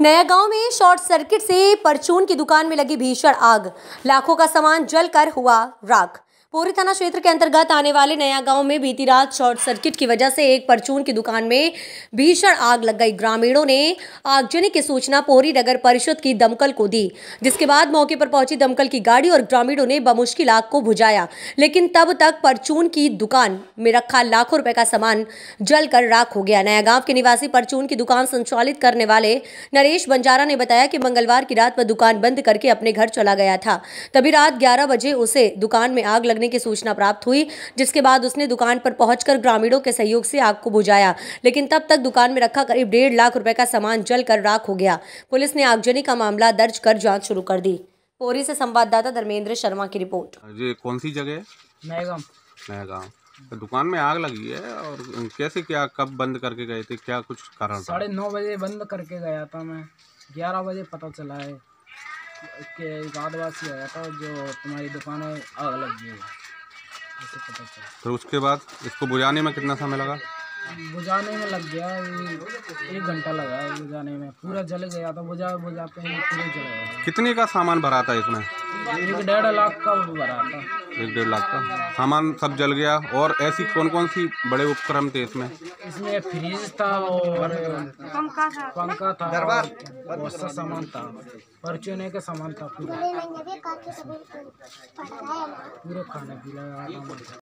नया गांव में शॉर्ट सर्किट से परचून की दुकान में लगी भीषण आग लाखों का सामान जलकर हुआ राख पूरी थाना क्षेत्र के अंतर्गत आने वाले नया गांव में बीती रात शॉर्ट सर्किट की वजह से एक परचून की दुकान में भीषण आग लग गई ग्रामीणों ने आगजनी की सूचना पोहरी नगर परिषद की दमकल को दी जिसके बाद मौके पर पहुंची दमकल की गाड़ी और ग्रामीणों ने बमुश्किल आग को बुझाया लेकिन तब तक परचून की दुकान में रखा लाखों रुपए का सामान जल राख हो गया नया गांव के निवासी परचून की दुकान संचालित करने वाले नरेश बंजारा ने बताया की मंगलवार की रात वह दुकान बंद करके अपने घर चला गया था तभी रात ग्यारह बजे उसे दुकान में आग लग लगने की सूचना प्राप्त हुई जिसके बाद उसने दुकान पर पहुंचकर ग्रामीणों के सहयोग से आग को बुझाया लेकिन तब तक दुकान में रखा करीब डेढ़ लाख रुपए का सामान जल राख हो गया पुलिस ने आगजनी का मामला दर्ज कर जाँच शुरू कर दी पोरी से संवाददाता धर्मेंद्र शर्मा की रिपोर्ट कौन सी जगह तो दुकान में आग लगी है और कैसे क्या कब बंद करके गए थे क्या कुछ कारण साढ़े नौ बजे बंद करके गया था मैं ग्यारह बजे पता चला है के आदिवासी आया था जो तुम्हारी दुकान में आग लग गई है पता फिर उसके बाद इसको बुझाने में कितना समय लगा बुझाने में लग गया एक घंटा लगा बुझाने में पूरा जल गया था बुझा बुझाते हैं पूरे जल गया कितने का सामान भरा था इसमें एक डेढ़ लाख का भरा था एक डेढ़ लाख का सामान सब जल गया और ऐसी कौन कौन सी बड़े उपक्रम थे इसमें इसमें फ्रिज था और पंखा था पंखा था बहुत सा सामान था परचूने का सामान था पूरा पूरा खाना पीना